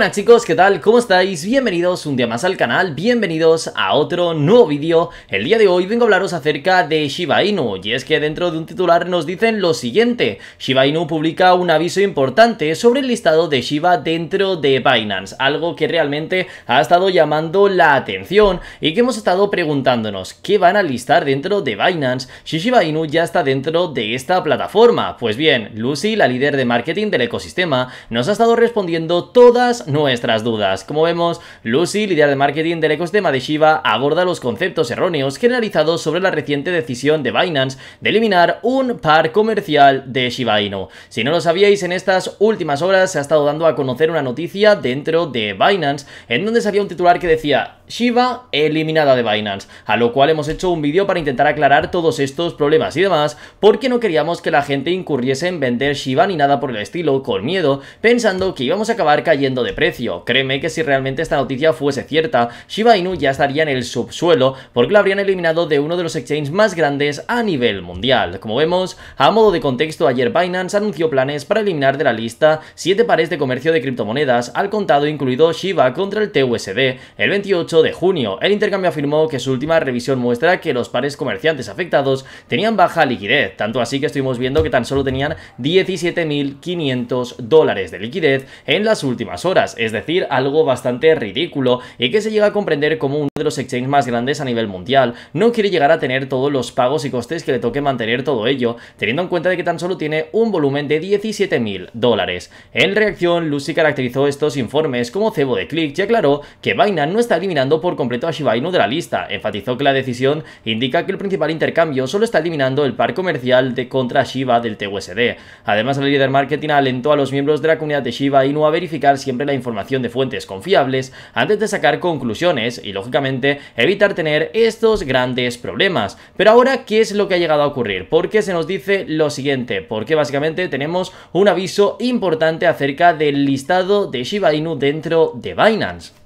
Hola chicos, ¿qué tal? ¿Cómo estáis? Bienvenidos un día más al canal, bienvenidos a otro nuevo vídeo. El día de hoy vengo a hablaros acerca de Shiba Inu, y es que dentro de un titular nos dicen lo siguiente. Shiba Inu publica un aviso importante sobre el listado de Shiba dentro de Binance, algo que realmente ha estado llamando la atención y que hemos estado preguntándonos, ¿qué van a listar dentro de Binance si Shiba Inu ya está dentro de esta plataforma? Pues bien, Lucy, la líder de marketing del ecosistema, nos ha estado respondiendo todas nuestras dudas. Como vemos, Lucy, líder de marketing del ecosistema de Shiva, aborda los conceptos erróneos generalizados sobre la reciente decisión de Binance de eliminar un par comercial de Shiba Inu. Si no lo sabíais, en estas últimas horas se ha estado dando a conocer una noticia dentro de Binance, en donde salía un titular que decía Shiva eliminada de Binance, a lo cual hemos hecho un vídeo para intentar aclarar todos estos problemas y demás, porque no queríamos que la gente incurriese en vender Shiva ni nada por el estilo, con miedo, pensando que íbamos a acabar cayendo de precio. Créeme que si realmente esta noticia fuese cierta, Shiba Inu ya estaría en el subsuelo porque lo habrían eliminado de uno de los exchanges más grandes a nivel mundial. Como vemos, a modo de contexto, ayer Binance anunció planes para eliminar de la lista 7 pares de comercio de criptomonedas al contado incluido Shiba contra el TUSD el 28 de junio. El intercambio afirmó que su última revisión muestra que los pares comerciantes afectados tenían baja liquidez, tanto así que estuvimos viendo que tan solo tenían 17.500 dólares de liquidez en las últimas horas es decir, algo bastante ridículo y que se llega a comprender como uno de los exchanges más grandes a nivel mundial. No quiere llegar a tener todos los pagos y costes que le toque mantener todo ello, teniendo en cuenta de que tan solo tiene un volumen de 17.000 dólares. En reacción, Lucy caracterizó estos informes como cebo de clic y aclaró que Binance no está eliminando por completo a Shiba Inu de la lista. Enfatizó que la decisión indica que el principal intercambio solo está eliminando el par comercial de contra Shiba del TUSD. Además, el líder marketing alentó a los miembros de la comunidad de Shiba Inu a verificar siempre la información información de fuentes confiables antes de sacar conclusiones y lógicamente evitar tener estos grandes problemas. Pero ahora, ¿qué es lo que ha llegado a ocurrir? Porque se nos dice lo siguiente, porque básicamente tenemos un aviso importante acerca del listado de Shiba Inu dentro de Binance.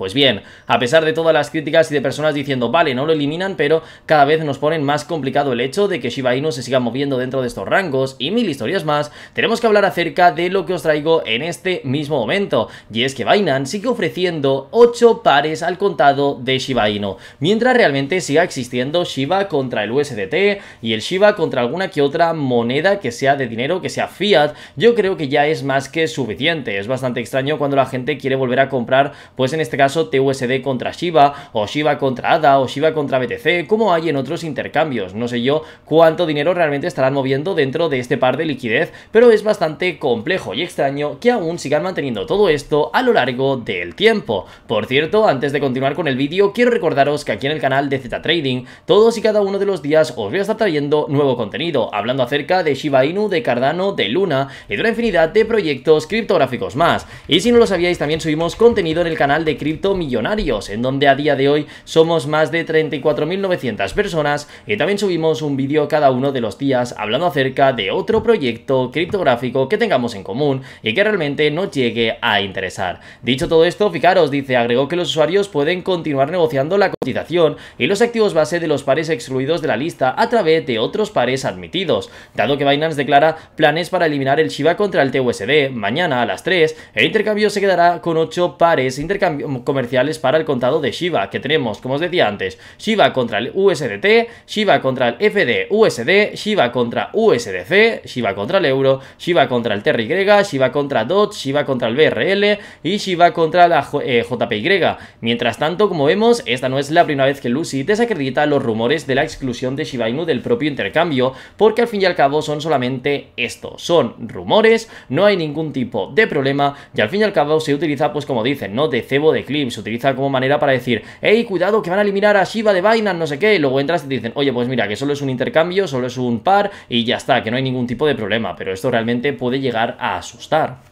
Pues bien, a pesar de todas las críticas y de personas diciendo, vale, no lo eliminan, pero cada vez nos ponen más complicado el hecho de que Shiba Inu se siga moviendo dentro de estos rangos y mil historias más, tenemos que hablar acerca de lo que os traigo en este mismo momento, y es que Binance sigue ofreciendo 8 pares al contado de Shiba Inu, mientras realmente siga existiendo Shiba contra el USDT y el Shiba contra alguna que otra moneda que sea de dinero, que sea fiat, yo creo que ya es más que suficiente, es bastante extraño cuando la gente quiere volver a comprar, pues en este caso TUSD contra Shiba, o Shiba contra ADA, o Shiba contra BTC, como hay en otros intercambios. No sé yo cuánto dinero realmente estarán moviendo dentro de este par de liquidez, pero es bastante complejo y extraño que aún sigan manteniendo todo esto a lo largo del tiempo. Por cierto, antes de continuar con el vídeo, quiero recordaros que aquí en el canal de Z Trading, todos y cada uno de los días os voy a estar trayendo nuevo contenido, hablando acerca de Shiba Inu, de Cardano, de Luna y de una infinidad de proyectos criptográficos más. Y si no lo sabíais, también subimos contenido en el canal de millonarios en donde a día de hoy somos más de 34.900 personas y también subimos un vídeo cada uno de los días hablando acerca de otro proyecto criptográfico que tengamos en común y que realmente nos llegue a interesar. Dicho todo esto, fijaros, dice, agregó que los usuarios pueden continuar negociando la cotización y los activos base de los pares excluidos de la lista a través de otros pares admitidos, dado que Binance declara planes para eliminar el Shiba contra el TUSD mañana a las 3, el intercambio se quedará con 8 pares intercambio comerciales para el contado de Shiba, que tenemos, como os decía antes, Shiba contra el USDT, Shiba contra el FDUSD, Shiba contra USDC, Shiba contra el euro, Shiba contra el TRY, Shiba contra DOT, Shiba contra el BRL y Shiba contra la JPY. Eh, Mientras tanto, como vemos, esta no es la primera vez que Lucy desacredita los rumores de la exclusión de Shiba Inu del propio intercambio, porque al fin y al cabo son solamente esto, son rumores, no hay ningún tipo de problema y al fin y al cabo se utiliza, pues como dicen, ¿no? De cebo de se utiliza como manera para decir, hey, cuidado que van a eliminar a Shiva de Binance, no sé qué. Y luego entras y te dicen, oye, pues mira, que solo es un intercambio, solo es un par y ya está, que no hay ningún tipo de problema. Pero esto realmente puede llegar a asustar.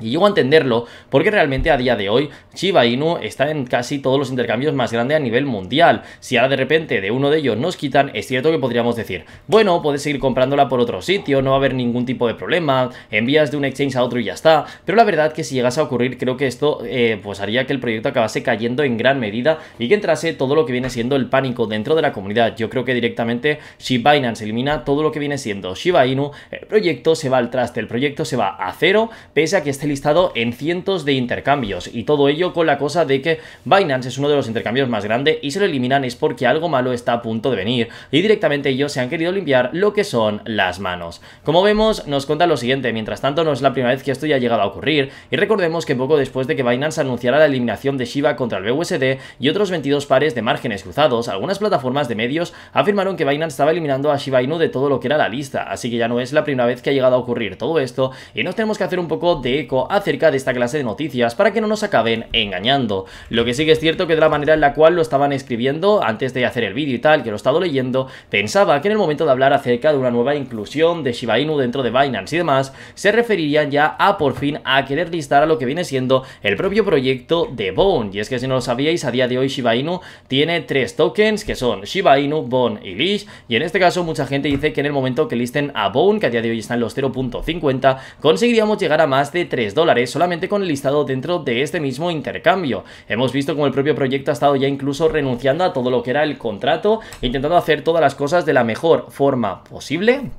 Y llego a entenderlo porque realmente a día de hoy Shiba Inu está en casi todos los intercambios más grandes a nivel mundial. Si ahora de repente de uno de ellos nos quitan, es cierto que podríamos decir, bueno, puedes seguir comprándola por otro sitio, no va a haber ningún tipo de problema, envías de un exchange a otro y ya está. Pero la verdad que si llegase a ocurrir, creo que esto eh, pues haría que el proyecto acabase cayendo en gran medida y que entrase todo lo que viene siendo el pánico dentro de la comunidad. Yo creo que directamente si se elimina todo lo que viene siendo Shiba Inu, el proyecto se va al traste, el proyecto se va a cero, pese a que este listado en cientos de intercambios y todo ello con la cosa de que Binance es uno de los intercambios más grande y se lo eliminan es porque algo malo está a punto de venir y directamente ellos se han querido limpiar lo que son las manos. Como vemos nos cuenta lo siguiente, mientras tanto no es la primera vez que esto ya ha llegado a ocurrir y recordemos que poco después de que Binance anunciara la eliminación de Shiba contra el BUSD y otros 22 pares de márgenes cruzados, algunas plataformas de medios afirmaron que Binance estaba eliminando a Shiba Inu de todo lo que era la lista, así que ya no es la primera vez que ha llegado a ocurrir todo esto y nos tenemos que hacer un poco de acerca de esta clase de noticias para que no nos acaben engañando. Lo que sí que es cierto que de la manera en la cual lo estaban escribiendo antes de hacer el vídeo y tal, que lo he estado leyendo, pensaba que en el momento de hablar acerca de una nueva inclusión de Shiba Inu dentro de Binance y demás, se referirían ya a por fin a querer listar a lo que viene siendo el propio proyecto de Bone. Y es que si no lo sabíais, a día de hoy Shiba Inu tiene tres tokens que son Shiba Inu, Bone y Leash. Y en este caso mucha gente dice que en el momento que listen a Bone, que a día de hoy está en los 0.50, conseguiríamos llegar a más de 3 dólares, solamente con el listado dentro de este mismo intercambio. Hemos visto como el propio proyecto ha estado ya incluso renunciando a todo lo que era el contrato, intentando hacer todas las cosas de la mejor forma posible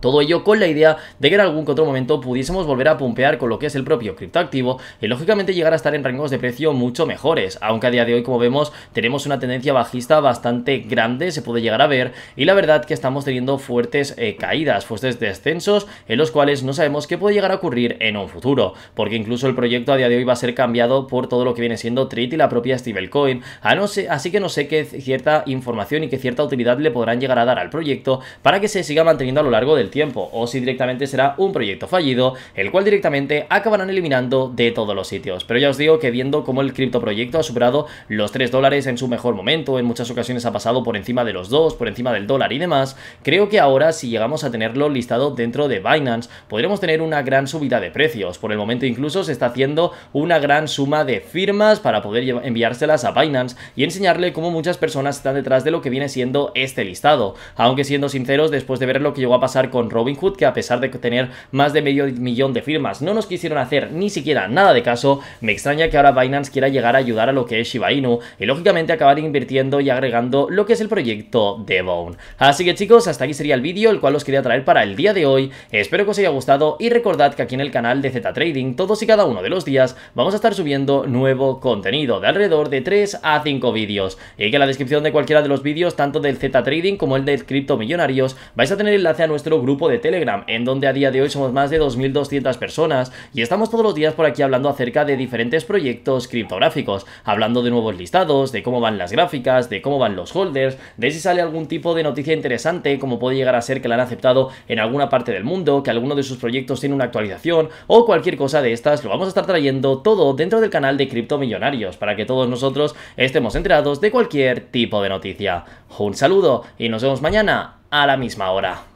todo ello con la idea de que en algún otro momento pudiésemos volver a pumpear con lo que es el propio criptoactivo y lógicamente llegar a estar en rangos de precio mucho mejores, aunque a día de hoy como vemos tenemos una tendencia bajista bastante grande, se puede llegar a ver y la verdad que estamos teniendo fuertes eh, caídas, fuertes descensos en los cuales no sabemos qué puede llegar a ocurrir en un futuro, porque incluso el proyecto a día de hoy va a ser cambiado por todo lo que viene siendo Trit y la propia stablecoin, así que no sé qué cierta información y qué cierta utilidad le podrán llegar a dar al proyecto para que se siga manteniendo a lo largo del tiempo, o si directamente será un proyecto fallido, el cual directamente acabarán eliminando de todos los sitios. Pero ya os digo que viendo cómo el cripto proyecto ha superado los 3 dólares en su mejor momento, en muchas ocasiones ha pasado por encima de los 2, por encima del dólar y demás, creo que ahora si llegamos a tenerlo listado dentro de Binance, podremos tener una gran subida de precios. Por el momento incluso se está haciendo una gran suma de firmas para poder enviárselas a Binance y enseñarle cómo muchas personas están detrás de lo que viene siendo este listado. Aunque siendo sinceros, después de ver lo que llegó a pasar con con Robinhood, que a pesar de tener más de medio millón de firmas, no nos quisieron hacer ni siquiera nada de caso, me extraña que ahora Binance quiera llegar a ayudar a lo que es Shiba Inu y lógicamente acabar invirtiendo y agregando lo que es el proyecto Devon. Así que chicos, hasta aquí sería el vídeo, el cual os quería traer para el día de hoy. Espero que os haya gustado y recordad que aquí en el canal de Z Trading, todos y cada uno de los días, vamos a estar subiendo nuevo contenido de alrededor de 3 a 5 vídeos. Y que en la descripción de cualquiera de los vídeos, tanto del Z Trading como el de Crypto Millonarios, vais a tener enlace a nuestro grupo de Telegram, en donde a día de hoy somos más de 2.200 personas y estamos todos los días por aquí hablando acerca de diferentes proyectos criptográficos, hablando de nuevos listados, de cómo van las gráficas, de cómo van los holders, de si sale algún tipo de noticia interesante, como puede llegar a ser que la han aceptado en alguna parte del mundo, que alguno de sus proyectos tiene una actualización o cualquier cosa de estas, lo vamos a estar trayendo todo dentro del canal de Crypto Millonarios para que todos nosotros estemos enterados de cualquier tipo de noticia. Un saludo y nos vemos mañana a la misma hora.